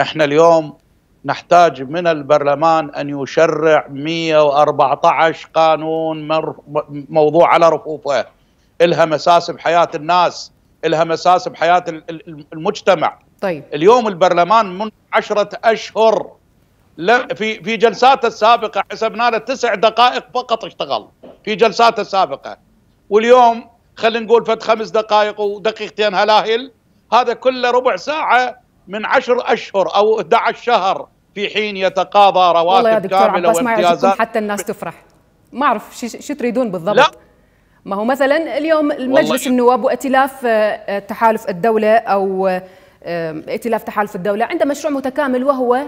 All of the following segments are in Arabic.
احنا اليوم نحتاج من البرلمان أن يشرع 114 قانون موضوع على رفوفه إلها مساس بحياة الناس إلها مساس بحياة المجتمع طيب. اليوم البرلمان من عشرة أشهر في في جلساته السابقة حسبنا له تسع دقائق فقط اشتغل في جلساته السابقة واليوم خلينا نقول فد خمس دقائق ودقيقتين هلاهل هذا كله ربع ساعة من عشر أشهر أو 11 شهر في حين يتقاضى رواتب والله يا دكتور كاملة وامتيازات ما حتى الناس تفرح ما أعرف شو تريدون بالضبط لا. ما هو مثلا اليوم مجلس النواب وائتلاف آه، آه، تحالف الدولة أو ائتلاف آه، تحالف الدولة عنده مشروع متكامل وهو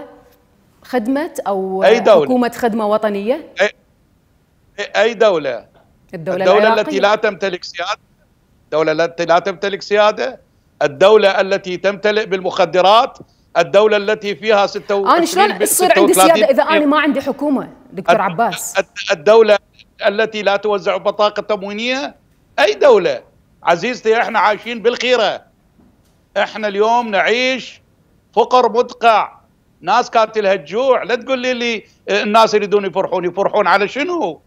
خدمة أو أي دولة. حكومة خدمة وطنية أي, أي دولة الدولة, الدولة التي لا تمتلك سيادة دولة التي لا تمتلك سيادة الدولة التي تمتلئ بالمخدرات الدولة التي فيها 26 أنا شلون تصير عندي سيادة إذا أنا ما عندي حكومة دكتور عباس الدولة التي لا توزع بطاقة تموينية أي دولة عزيزتي إحنا عايشين بالخيرة إحنا اليوم نعيش فقر مدقع ناس قاتلها الجوع لا تقول لي, لي الناس يريدون يفرحون يفرحون على شنو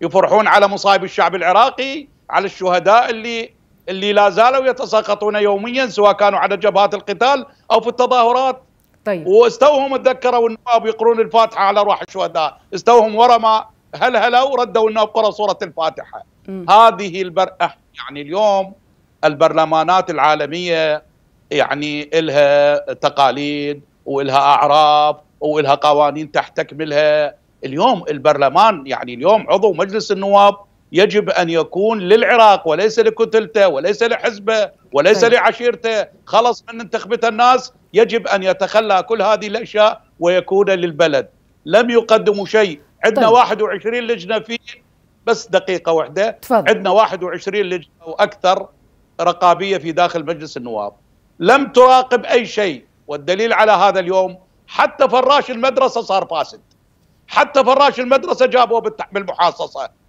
يفرحون على مصايب الشعب العراقي على الشهداء اللي اللي لا زالوا يتساقطون يوميا سواء كانوا على جبهات القتال او في التظاهرات طيب واستوهم تذكروا النواب يقرون الفاتحه على روح الشهداء، استوهم ورا ما هلهلوا ردوا النواب قرأ سوره الفاتحه. م. هذه البر يعني اليوم البرلمانات العالميه يعني الها تقاليد والها اعراف والها قوانين تحتكملها، اليوم البرلمان يعني اليوم عضو مجلس النواب يجب أن يكون للعراق وليس لكتلته وليس لحزبه وليس طيب. لعشيرته خلص من انتخبت الناس يجب أن يتخلى كل هذه الأشياء ويكون للبلد لم يقدموا شيء عندنا طيب. 21 لجنة في بس دقيقة واحدة تفضل. عندنا 21 لجنة وأكثر رقابية في داخل مجلس النواب لم تراقب أي شيء والدليل على هذا اليوم حتى فراش المدرسة صار فاسد حتى فراش المدرسة جابوه بالمحاصصة